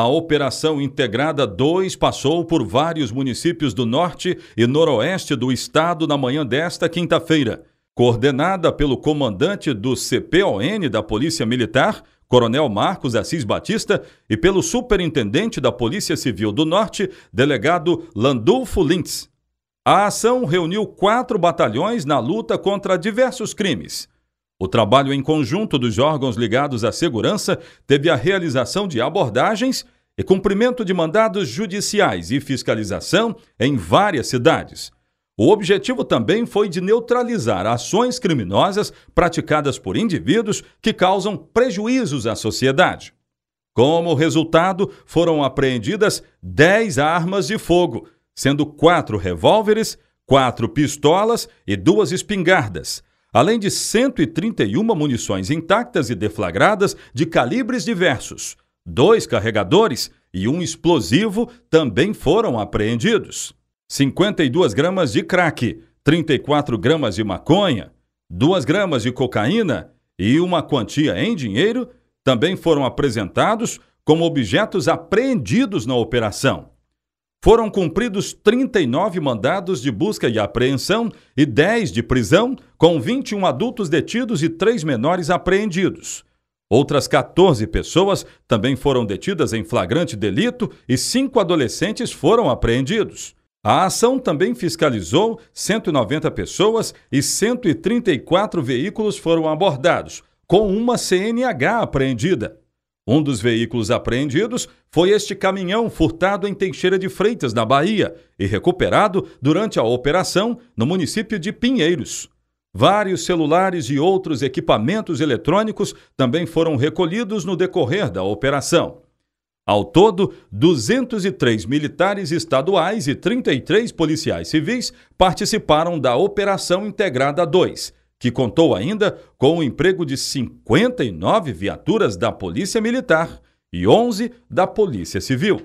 A Operação Integrada 2 passou por vários municípios do norte e noroeste do estado na manhã desta quinta-feira. Coordenada pelo comandante do CPON da Polícia Militar, Coronel Marcos Assis Batista, e pelo superintendente da Polícia Civil do Norte, delegado Landulfo Lintz. A ação reuniu quatro batalhões na luta contra diversos crimes. O trabalho em conjunto dos órgãos ligados à segurança teve a realização de abordagens e cumprimento de mandados judiciais e fiscalização em várias cidades. O objetivo também foi de neutralizar ações criminosas praticadas por indivíduos que causam prejuízos à sociedade. Como resultado, foram apreendidas 10 armas de fogo, sendo quatro revólveres, quatro pistolas e duas espingardas, além de 131 munições intactas e deflagradas de calibres diversos. Dois carregadores e um explosivo também foram apreendidos. 52 gramas de crack, 34 gramas de maconha, 2 gramas de cocaína e uma quantia em dinheiro também foram apresentados como objetos apreendidos na operação foram cumpridos 39 mandados de busca e apreensão e 10 de prisão, com 21 adultos detidos e 3 menores apreendidos. Outras 14 pessoas também foram detidas em flagrante delito e 5 adolescentes foram apreendidos. A ação também fiscalizou 190 pessoas e 134 veículos foram abordados, com uma CNH apreendida. Um dos veículos apreendidos foi este caminhão furtado em Teixeira de Freitas, na Bahia, e recuperado durante a operação no município de Pinheiros. Vários celulares e outros equipamentos eletrônicos também foram recolhidos no decorrer da operação. Ao todo, 203 militares estaduais e 33 policiais civis participaram da Operação Integrada 2, que contou ainda com o emprego de 59 viaturas da Polícia Militar e 11 da Polícia Civil.